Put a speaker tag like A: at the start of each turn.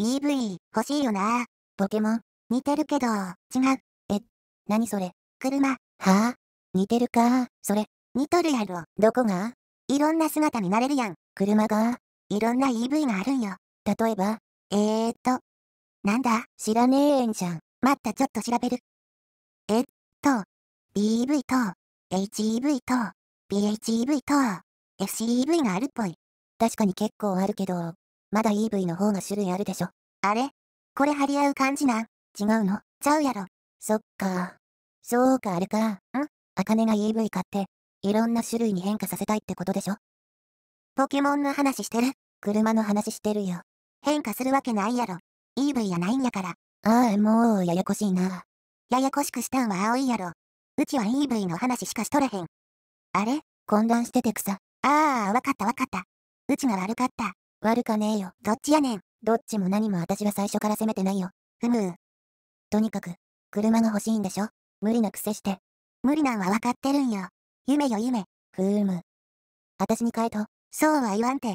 A: EV 欲しいよな。ポケモン。似てるけど、違う。
B: え、何それ。車。はあ似てるかそれ。似とるやろ。どこがいろんな姿になれるやん。車がいろんな EV があるんよ。例えばえーっと。なんだ知らねえんじゃん。待ったちょっと調べる。
A: えっと、BEV と、HEV と、PHEV
B: と、FCEV があるっぽい。確かに結構あるけど、まだ EV の方が種類あるでしょ。あれこれ張り合う感じなん違うのちゃうやろ。そっか。そうか、あれか。んアカネが EV 買って、いろんな種類に変化させたいってことでしょ。ポケモンの話してる車の話してるよ。変化するわけないやろ。EV やないんやから。ああ、もう、ややこしいな。ややこしくしたんは青いやろ。うちは EV の話しかしとれへん。あれ混乱しててくさ。ああ、わかったわかった。うちが悪かった。悪かねえよ。どっちやねん。どっちも何も私は最初から攻めてないよ。ふむー。とにかく、車が欲しいんでしょ無理なくせして。無理なんは分かってるんよ。夢よ夢。ふー
A: む。私に変えと。そうは言わんて。